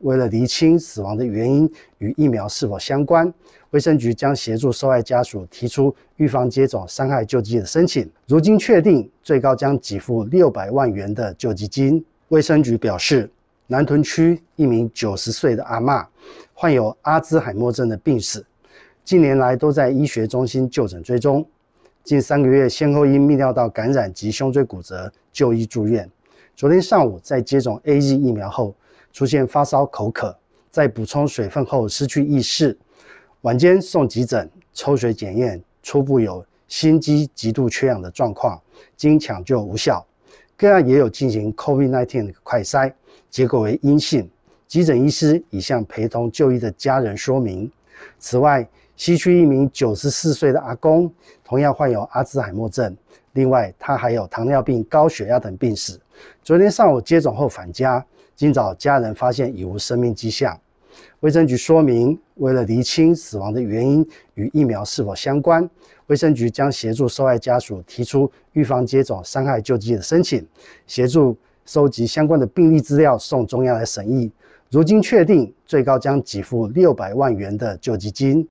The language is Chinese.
为了厘清死亡的原因与疫苗是否相关，卫生局将协助受害家属提出预防接种伤害救济的申请。如今确定，最高将给付六百万元的救济金。卫生局表示，南屯区一名九十岁的阿嬷患有阿兹海默症的病史，近年来都在医学中心就诊追踪。近三个月先后因泌尿道感染及胸椎骨折就医住院。昨天上午在接种 A Z 疫苗后。出现发烧、口渴，在补充水分后失去意识，晚间送急诊抽血检验，初步有心肌极度缺氧的状况，经抢救无效。个案也有进行 COVID-19 快筛，结果为阴性。急诊医师已向陪同就医的家人说明。此外，西区一名九十四岁的阿公，同样患有阿兹海默症，另外他还有糖尿病、高血压等病史。昨天上午接种后返家。今早家人发现已无生命迹象，卫生局说明，为了厘清死亡的原因与疫苗是否相关，卫生局将协助受害家属提出预防接种伤害救济的申请，协助收集相关的病例资料送中央来审议。如今确定，最高将给付六百万元的救济金。